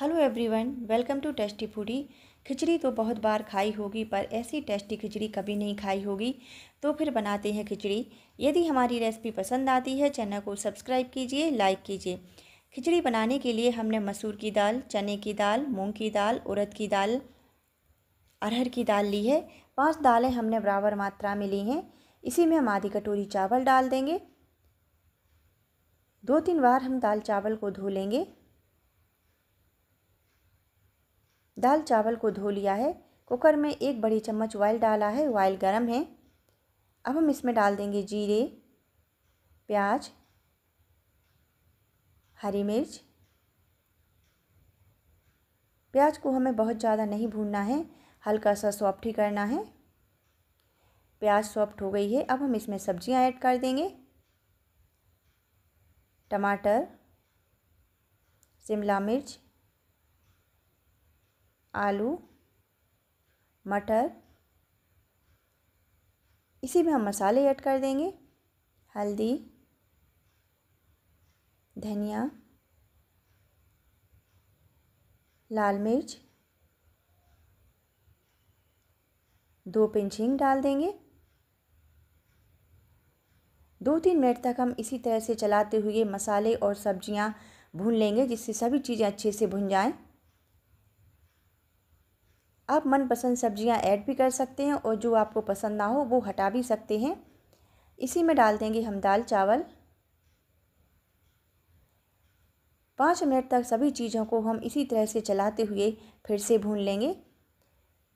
hello everyone welcome to tasty foodie खिचड़ी तो बहुत बार खाई होगी पर ऐसी टेस्टी खिचड़ी कभी नहीं खाई होगी तो फिर बनाते हैं खिचड़ी यदि हमारी रेसिपी पसंद आती है चैनल को सब्सक्राइब कीजिए लाइक कीजिए खिचड़ी बनाने के लिए हमने मसूर की दाल चने की दाल मूंग की दाल उड़द की दाल अरहर की दाल ली है पाँच दालें हमने बराबर मात्रा में ली हैं इसी में हम आधी कटोरी चावल डाल देंगे दो तीन बार हम दाल चावल को धो लेंगे दाल चावल को धो लिया है कुकर में एक बड़ी चम्मच ऑयल डाला है ऑयल गर्म है अब हम इसमें डाल देंगे जीरे प्याज हरी मिर्च प्याज को हमें बहुत ज़्यादा नहीं भूनना है हल्का सा सॉफ्ट ही करना है प्याज सॉफ्ट हो गई है अब हम इसमें सब्जियां ऐड कर देंगे टमाटर शिमला मिर्च आलू मटर इसी में हम मसाले ऐड कर देंगे हल्दी धनिया लाल मिर्च दो पिंच हिंग डाल देंगे दो तीन मिनट तक हम इसी तरह से चलाते हुए मसाले और सब्जियां भून लेंगे जिससे सभी चीज़ें अच्छे से भुन जाएं आप मनपसंद सब्जियां ऐड भी कर सकते हैं और जो आपको पसंद ना हो वो हटा भी सकते हैं इसी में डाल देंगे हम दाल चावल पाँच मिनट तक सभी चीज़ों को हम इसी तरह से चलाते हुए फिर से भून लेंगे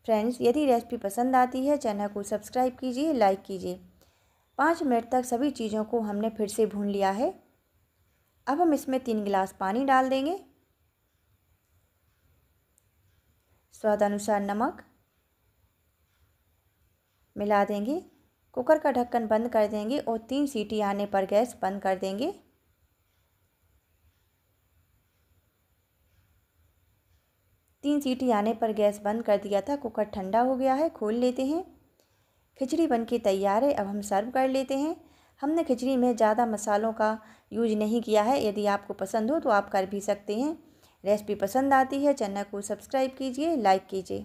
फ्रेंड्स यदि रेसिपी पसंद आती है चैनल को सब्सक्राइब कीजिए लाइक कीजिए पाँच मिनट तक सभी चीज़ों को हमने फिर से भून लिया है अब हम इसमें तीन गिलास पानी डाल देंगे स्वादानुसार नमक मिला देंगे कुकर का ढक्कन बंद कर देंगे और तीन सीटी आने पर गैस बंद कर देंगे तीन सीटी आने पर गैस बंद कर दिया था कुकर ठंडा हो गया है खोल लेते हैं खिचड़ी बनके तैयार है अब हम सर्व कर लेते हैं हमने खिचड़ी में ज़्यादा मसालों का यूज नहीं किया है यदि आपको पसंद हो तो आप कर भी सकते हैं रेसिपी पसंद आती है चैनल को सब्सक्राइब कीजिए लाइक कीजिए